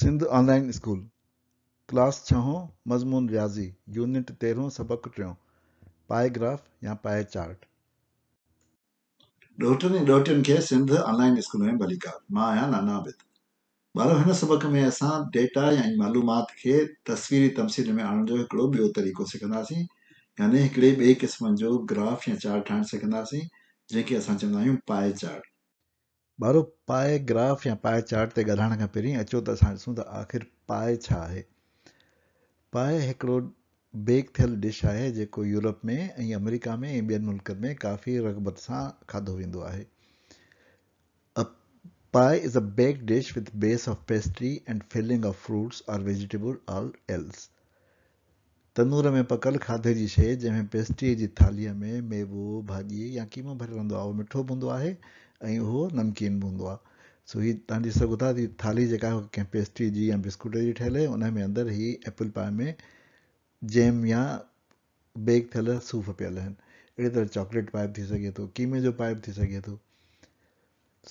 Sindh online school class छहों मज़मून रियाज़ी यूनिट तेरहों सबक टियों पाए ग्राफ या पाए चार्ट ॾोहटनि ऐं ॾोहटियुनि खे सिंध ऑनलाइन स्कूल में भलीकार मां आहियां नाना आबिद ॿार हिन सबक़ में असां डेटा या मालूमात खे तस्वीरी तमसील में आणण जो हिकिड़ो ॿियो तरीक़ो सिखंदासीं यानी हिकिड़े ॿिए क़िस्म जो ग्राफ या चार्ट ठाहिणु सिखंदासीं जंहिंखे असां चवंदा आहियूं पाए चार्ट ॿारो पाए ग्राफ या पाए चार्ट ते ॻाल्हाइण खां पहिरीं अचो त असां ॾिसूं त आख़िर पाए छा आहे पाए हिकिड़ो बेक थियल डिश आहे जेको यूरोप में ऐं अमेरिका में ऐं ॿियनि मुल्कनि में काफ़ी रगबत सां खाधो वेंदो आहे a pie is a bake dish with base of pastry and filling of fruits or vegetable or else tandoor में पकल खाधे जी शइ जंहिंमें पेस्ट्रीअ जी थालीअ में मेवो भाॼी या कीमो भरे हूंदो आहे उहो मिठो बि हूंदो आहे ऐं उहो नमकीन बि हूंदो आहे सो हीअ तव्हां ॾिसी सघो था हीअ थाली जेका कंहिं पेस्ट्री जी या बिस्कुट जी ठहियल आहे उन में अंदरि ही एपल पाए में जैम या बेक थियल सूफ़ पियल आहिनि अहिड़ी तरह चॉकलेट पाइप थी सघे थो क़ीमे जो पाइप थी सघे थो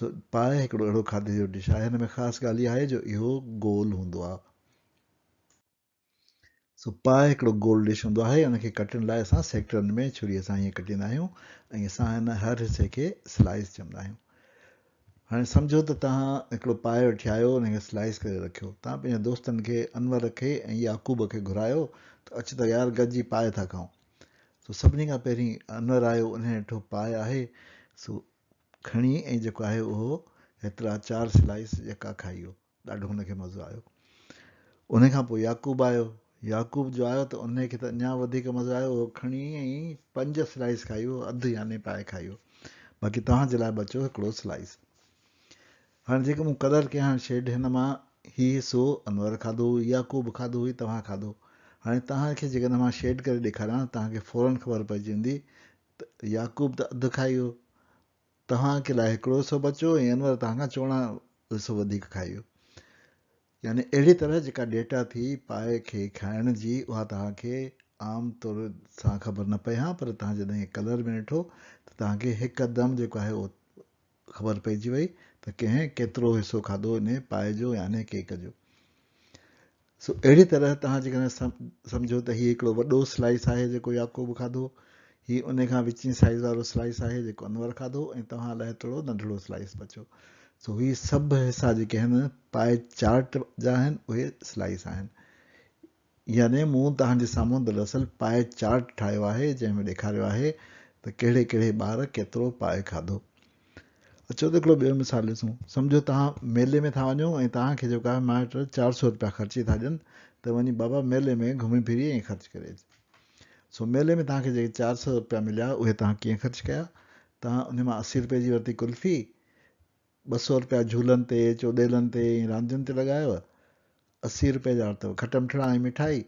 सो पाए हिकिड़ो अहिड़ो खाधे जो डिश आहे हिन में ख़ासि ॻाल्हि इहा आहे जो इहो गोल हूंदो आहे सो पाए हिकिड़ो गोल डिश हूंदो आहे हुन खे कटण लाइ असां सेक्टरनि में छुरीअ सां ईअं कटींदा आहियूं ऐं असां हिन हर हिसे खे स्लाइस चवंदा आहियूं हाणे सम्झो त तव्हां हिकिड़ो पाए वठी आयो उनखे स्लाइस करे रखियो तव्हां पंहिंजे दोस्तनि खे अनवर खे ऐं याकूब खे घुरायो त अचु त यार गॾिजी पाए था खाऊं सो सभिनी खां पहिरीं अनवर आयो उन ॾिठो पाए आहे सो खणी ऐं जेको आहे उहो हेतिरा चारि स्लाइस जेका खाई वियो ॾाढो हुनखे मज़ो आयो उन खां पोइ याकूब आयो याकूब जो आयो त उनखे त अञा वधीक मज़ो आयो उहो खणी ऐं पंज स्लाइस खाई वियो अधु याने पाए खाई वियो बाक़ी तव्हांजे लाइ बचो हिकिड़ो स्लाइस हाणे जेके मूं कलर कयां शेड हिन मां हीउ हिसो अनवर खाधो को बि खाधो हुई तव्हां खाधो हाणे तव्हांखे जेकॾहिं मां शेड करे ॾेखारियां तव्हांखे फौरन ख़बर पइजी वेंदी त याकूब त अधु खाई वियो तव्हांखे लाइ हिकिड़ो हिसो बचो ऐं अनवर तव्हांखां चोणा हिसो वधीक खाई वियो यानी अहिड़ी तरह जेका डेटा थी पाए खे खाइण जी उहा तव्हांखे आम तौर सां ख़बर न पए हा पर तव्हां जॾहिं कलर में ॾिठो त तव्हांखे हिकदमि जेको आहे उहो ख़बर पइजी वई त कंहिं केतिरो हिसो खाधो इन पाए जो याने केक जो सो अहिड़ी तरह तव्हां जेकॾहिं सम्झो त हीउ हिकिड़ो वॾो स्लाइस आहे जेको याकूब खाधो हीअ उन खां साइज़ वारो स्लाइस आहे जेको अनवर खाधो ऐं तव्हां लाइ थोरो नंढिड़ो स्लाइस बचो सो इहे सभु हिसा जेके आहिनि पाए चार्ट जा आहिनि उहे स्लाइस आहिनि याने मूं तव्हांजे साम्हूं दरअसल पाए चार्ट ठाहियो आहे जंहिंमें ॾेखारियो आहे त कहिड़े कहिड़े ॿार केतिरो पाए खाधो अचो त हिकिड़ो ॿियो मिसाल ॾिसूं सम्झो तव्हां मेले में था वञो ऐं तव्हांखे जेको आहे माइट चारि सौ रुपया ख़र्ची था ॾियनि त वञी बाबा मेले में घुमी फिरी ऐं ख़र्चु करे अचु सो मेले में तव्हांखे जेके चारि सौ रुपिया मिलिया उहे तव्हां कीअं ख़र्चु कया तव्हां उन मां असी रुपए जी वरिती कुल्फी ॿ सौ रुपिया झूलनि ते चोडेलनि ते रांदियुनि ते लॻायव असी रुपए जा वरितव खटमि ऐं मिठाई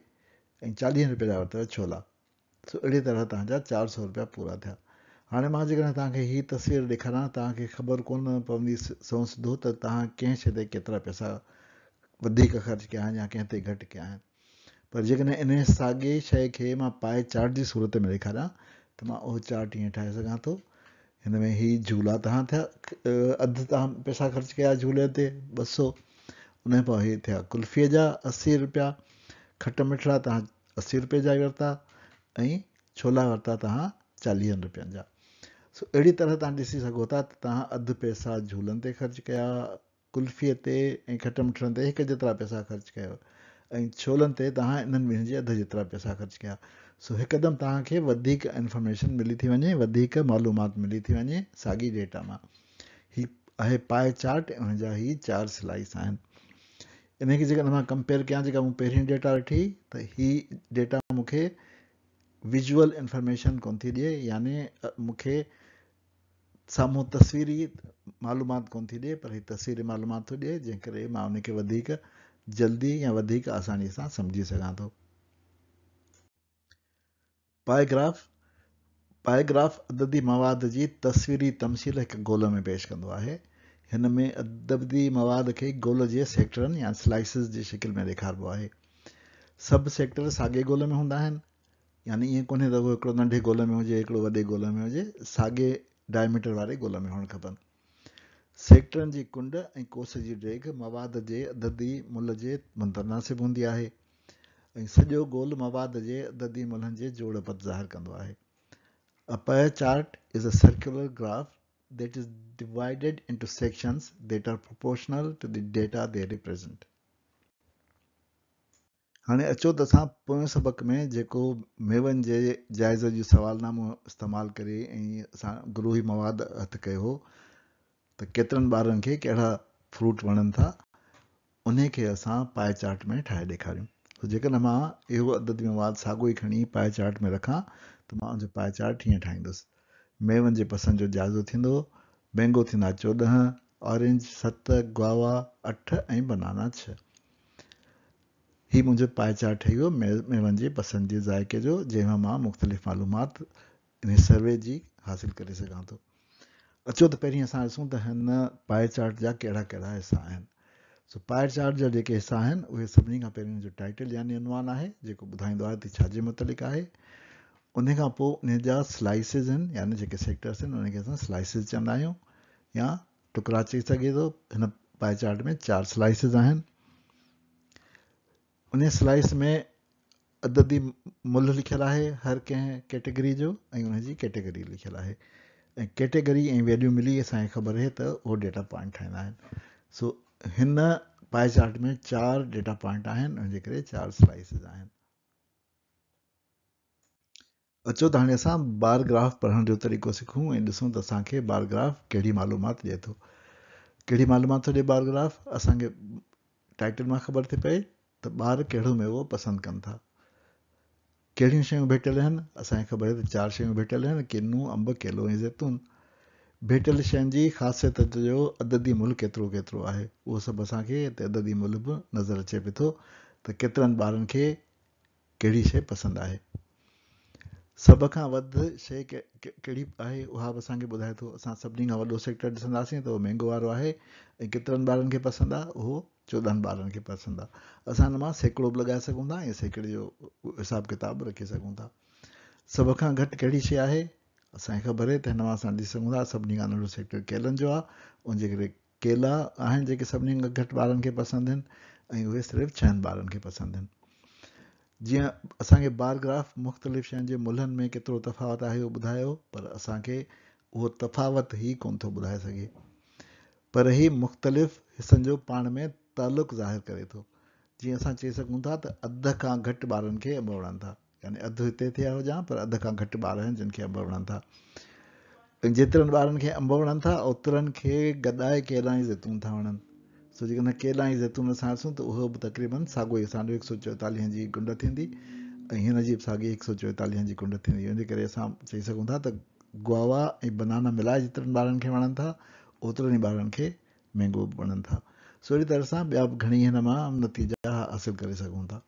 ऐं चालीह रुपए जा वरितव छोला सो अहिड़ी तरह तव्हांजा चारि सौ रुपया पूरा थिया हाणे मां जेकॾहिं तव्हांखे हीअ तस्वीर ॾेखारियां तव्हांखे ख़बर कोन पवंदी सौसधो त तव्हां कंहिं शइ ते केतिरा पैसा वधीक ख़र्च कया आहिनि या कंहिं ते घटि कया आहिनि पर जेकॾहिं इन साॻे शइ खे मां पाए चाट जी सूरत में ॾेखारियां त मां उहो चाट ईअं ठाहे सघां थो हिन में ही झूला तव्हां थिया अधु तव्हां पैसा ख़र्चु कया झूले ते ॿ सौ उन पोइ इहे थिया कुल्फीअ जा असी रुपिया खट मिठड़ा तव्हां असी रुपए जा ई वरिता ऐं छोला वरिता तव्हां चालीहनि रुपियनि जा सो अहिड़ी तरह तव्हां ॾिसी सघो था त तव्हां अधु पैसा झूलनि ते ख़र्चु कया कुल्फीअ ते ऐं खट मिठड़नि ते हिकु जेतिरा पैसा ख़र्चु कयो ऐं छोलनि ते तव्हां इन्हनि ॿिन्हिनि जे अधु जेतिरा पैसा ख़र्चु कया सो हिकदमि तव्हांखे वधीक इंफॉर्मेशन मिली थी वञे वधीक मालूमात मिली थी वञे साॻी डेटा मां हीउ आहे पाए चार्ट ऐं हुनजा हीउ चारि सिलाईस आहिनि इन खे जेकॾहिं मां कंपेयर कयां जेका मूं पहिरीं डेटा ॾिठी त हीअ डेटा मूंखे विजुअल इंफॉर्मेशन कोन थी ॾिए यानी मूंखे साम्हूं तस्वीरी मालूमात कोन थी ॾिए पर हीअ तस्वीरी मालूमात थो ॾिए जंहिं करे मां उनखे वधीक जल्दी या वधीक आसानीअ सां सम्झी सघां थो पायोग्राफ पायोग्राफ अददी मवाद जी तस्वीरी तमशील हिकु गोल में पेश कंदो आहे हिन में अददी मवाद खे गोल जे सेक्टरनि या स्लाइसिस जी शिकिल में ॾेखारिबो आहे सभु सेक्टर साॻे गोल में हूंदा आहिनि यानी ईअं कोन्हे त उहो हिकिड़ो नंढे गोल में हुजे हिकिड़ो वॾे गोल में हुजे साॻे डायमीटर वारे गोल में हुअणु खपनि सेक्टरनि जी कुंड ऐं कोस जी डेग मवाद जे अददी मुल जे मुतनासिबु हूंदी आहे ऐं सॼो गोल मवाद जे अददी मुलनि जे जोड़ पत ज़ाहिर कंदो आहे a chart is a circular graph that is divided into sections that are proportional to the data they represent हाणे अचो त असां पोयों सबक़ में जेको मेवनि जे जाइज़ जो सवालनामो इस्तेमालु करे ऐं असां गुरू ई मवाद हथु कयो हो त केतिरनि ॿारनि खे कहिड़ा फ्रूट वणनि था उन खे असां पाए चाट में ठाहे ॾेखारियूं जेकॾहिं मां इहो अददी मवाद साॻियो ई खणी पाए चाट में रखां त मां उनजो पाए चाट हीअं ठाहींदुसि मेवनि जे पसंदि जो जाइज़ो थींदो मेंगो थींदा चोॾहं ऑरेंज सत गुआवा अठ ऐं बनाना छह हीअ मुंहिंजो पाएचार्ट ठही वियो मे में मुंहिंजे पसंदीदा ज़ाइके जो जंहिंमां मां मुख़्तलिफ़ु मालूमात इन सर्वे जी हासिलु करे सघां थो अचो त पहिरीं असां ॾिसूं त हिन पाएचार्ट जा कहिड़ा कहिड़ा हिसा आहिनि सो पाएचार्ट जा जेके हिसा आहिनि उहे सभिनी खां पहिरियों टाइटल यानी अनवानु आहे जेको ॿुधाईंदो आहे त छाजे मुतलिक़ आहे उनखां पोइ उन जा स्लाइसिस आहिनि यानी जेके सेक्टर्स आहिनि उनखे असां स्लाइसिस चवंदा आहियूं या टुकड़ा चई सघे थो हिन पाएचार्ट में चारि स्लाइसिस आहिनि उन स्लाइस में अददी मुल लिखियलु आहे हर कंहिं कैटेगरी जो ऐं उनजी कैटेगरी लिखियलु आहे ऐं कैटेगरी ऐं वैल्यू मिली असांखे ख़बर आहे त उहो डेटा पॉइंट ठाहींदा आहिनि सो हिन चार्ट में चार डेटा पॉइंट आहिनि उनजे करे चारि स्लाइसिस आहिनि अचो त हाणे असां बारग्राफ पढ़ण जो तरीक़ो सिखूं ऐं ॾिसूं त असांखे बारग्राफ कहिड़ी मालूमाति ॾिए थो कहिड़ी मालूमात थो ॾिए बारग्राफ असांखे टाइटल मां ख़बर थी पए त ॿार कहिड़ो मेवो पसंदि कनि था कहिड़ियूं शयूं भेटियल आहिनि असांखे ख़बर आहे त चारि शयूं भेटियल आहिनि किनू अंब केलो ऐं ज़ैतून भेटियल शयुनि जी ख़ासियत जो अददी मुल्य केतिरो केतिरो आहे उहो सभु असांखे हिते अददी मुल बि नज़र अचे पियो थो त केतिरनि ॿारनि खे कहिड़ी शइ पसंदि आहे सभ खां वधि शइ के कहिड़ी आहे उहा बि असांखे ॿुधाए थो असां सभिनी खां वॾो सेक्टर ॾिसंदासीं त उहो महांगो वारो आहे ऐं केतिरनि ॿारनि खे पसंदि आहे उहो चोॾहनि ॿारनि खे पसंदि आहे असां हिन मां सेकड़ो बि लॻाए सघूं था ऐं सेकड़े जो हिसाब किताब रखी सघूं था सभ खां घटि कहिड़ी शइ आहे असांखे ख़बर आहे त हिन मां असां ॾिसी सघूं था सभिनी खां नंढो सेकड़ो केलनि जो आहे उनजे करे केला आहिनि जेके सभिनी खां घटि ॿारनि खे पसंदि आहिनि ऐं उहे सिर्फ़ु छहनि ॿारनि खे पसंदि आहिनि जीअं असांखे बारग्राफ मुख़्तलिफ़ शयुनि जे मुल्हनि में केतिरो तफ़ावत आहे उहो ॿुधायो पर असांखे उहो तफ़ावत ई कोन थो ॿुधाए सघे पर इहे मुख़्तलिफ़ हिसनि जो पाण में तालुक़ु ज़ाहिरु करे थो जीअं असां चई सघूं था त अधि खां घटि ॿारनि खे अंब वणनि था यानी अधु हिते थिया हुजां पर अधि खां घटि ॿार आहिनि जिन खे अंब वणनि था ऐं जेतिरनि ॿारनि खे अंब वणनि था ओतिरनि खे गॾाए केला ऐं ज़ैतून था वणनि छो जेकॾहिं केला ऐं ज़ैतून असां ॾिसूं त उहो बि तक़रीबनि साॻियो ई असांजो हिकु सौ चोएतालीह जी कुंड थींदी ऐं हिन जी बि साॻी हिकु सौ चोएतालीह जी कुंड थींदी जे करे असां चई सघूं था त गुआवा ऐं बनाना मिलाए जेतिरनि ॿारनि खे वणनि था ओतिरनि ई ॿारनि खे महांगो वणनि था सुहिणी तरह सां ॿिया बि घणेई हिन मां नतीजा हासिलु करे सघूं था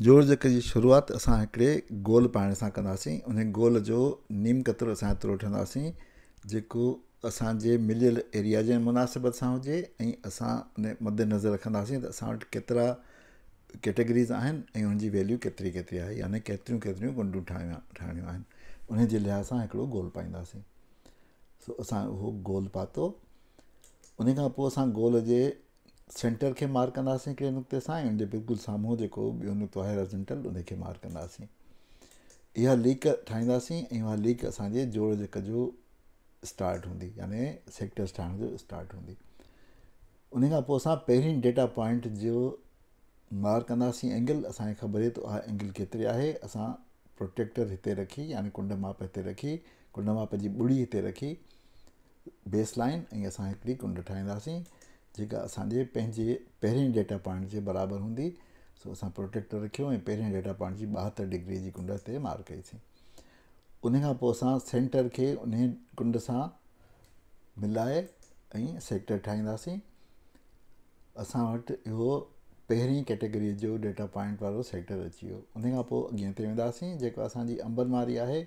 जोर जख जी शुरुआत असां हिकिड़े गोल पाइण सां कंदासीं उन गोल जो नीम क़तर असां एतिरो वठंदासीं जेको असांजे मिलियल एरिया जे मुनासिबत सां हुजे ऐं असां उन मदेनज़र रखंदासीं त असां वटि केतिरा कैटेगरीज़ आहिनि ऐं उनजी वैल्यू केतिरी केतिरी आहे यानी केतिरियूं केतिरियूं गुंडू ठाहियूं ठाहिणियूं आहिनि उन जे लाइ असां हिकिड़ो गोल पाईंदासीं सो असां उहो गोल पातो उनखां पोइ असां गोल जे सेंटर खे मार कंदासीं हिकिड़े नुक़्ते सां ऐं उनजे बिल्कुलु साम्हूं जेको ॿियो नुक़्तो आहे रेज़ेंटल उन खे मार कंदासीं इहा लीक ठाहींदासीं ऐं उहा लीक असांजे जोड़क जो स्टार्ट हूंदी याने सेक्टर्स ठाहिण जो स्टार्ट हूंदी उनखां पोइ असां पहिरीं डेटा पॉइंट जो मार कंदासीं एंगल असांखे ख़बर आहे त उहा एंगल केतिरी आहे असां प्रोटेक्टर हिते रखी यानी कुंड माप हिते रखी कुंड माप जी ॿुड़ी हिते रखी बेस लाइन ऐं असां हिकिड़ी कुंड ठाहींदासीं जेका असांजे पंहिंजे डेटा पॉइंट जे बराबरि हूंदी सो असां प्रोटेक्टर रखियो ऐं पहिरियों डेटा पॉइंट जी ॿाहतरि डिग्री जी कुंड ते मार कईसीं उनखां पोइ असां सेंटर खे उन कुंड सां मिलाए ऐं सेक्टर ठाहींदासीं असां वटि इहो पहिरीं कैटेगरी जो डेटा पॉइंट वारो सेक्टर अची वियो उनखां पोइ अॻियां हिते वेंदासीं असांजी अंबरमारी आहे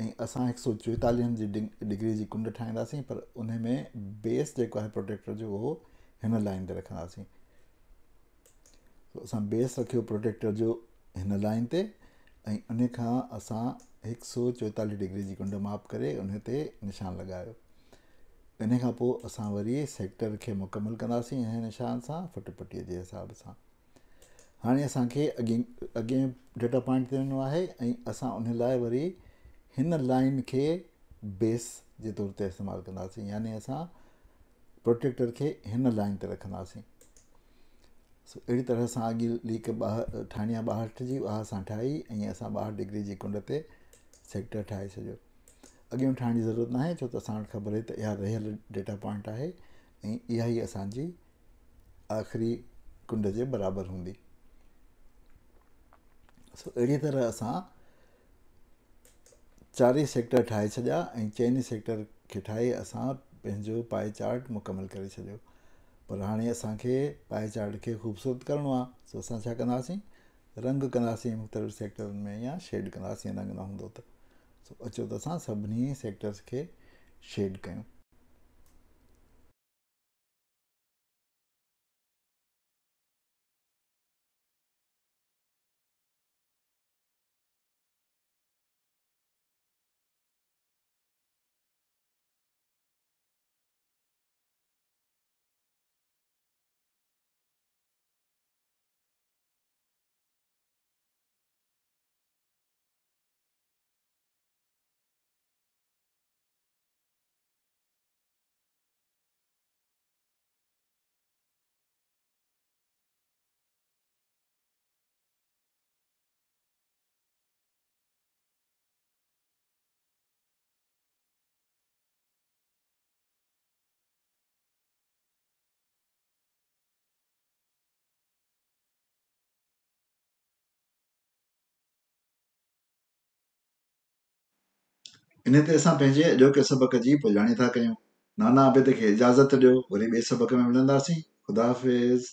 ऐं असां हिकु सौ चोएतालीहनि जी डिग्री जी कुंड ठाहींदासीं पर उन में बेस जेको आहे प्रोटेक्टर जो उहो हिन लाइन ते रखंदासीं असां बेस रखियो प्रोटेक्टर जो हिन लाइन ते ऐं उन खां असां हिकु सौ चोएतालीह डिग्री जी कुंड माप करे उन ते निशान लॻायो इन खां पोइ असां वरी सेक्टर खे मुकमल कंदासीं हिन निशान सां फुटपटीअ जे हिसाब सां हाणे असांखे अॻे अॻे डेटा पॉइंट ते वञिणो आहे ऐं असां उन लाइ वरी हिन लाइन खे बेस जे तौर ते इस्तेमालु कंदासीं यानी असां प्रोटेक्टर खे हिन लाइन ते रखंदासीं सो अहिड़ी तरह सां अॻे लीक ॿाह ठाहिणी आहे ॿाहठि जी उहा असां ठाही ऐं असां ॿाहठि डिग्री जी कुंड ते सेक्टर ठाहे छॾियो अॻियां ठाहिण जी ज़रूरत न आहे छो त असां वटि ख़बर आहे त इहा रहियल डेटा पॉइंट आहे ऐं इहा ई असांजी आख़िरी कुंड जे बराबरि हूंदी सो अहिड़ी तरह असां चारई सेक्टर ठाहे छॾिया ऐं चइनि सेक्टर खे ठाहे पंहिंजो पाए पाईचार्ट मुकमलु करे छॾियो पर हाणे असांखे पाए पाईचार्ट खे ख़ूबसूरत करिणो आहे सो असां छा कंदासीं रंग कंदासीं मुख़्तलिफ़ सेक्टरनि में या शेड कंदासीं रंग न हूंदो त सो अचो त असां सभिनी सेक्टर्स खे शेड कयूं इन ते असां पंहिंजे अॼोके सबक़ जी पुॼाणी था कयूं नाना अबिद खे इजाज़त ॾियो वरी ॿिए सबक़ में मिलंदासीं ख़ुदा हाफ़िज़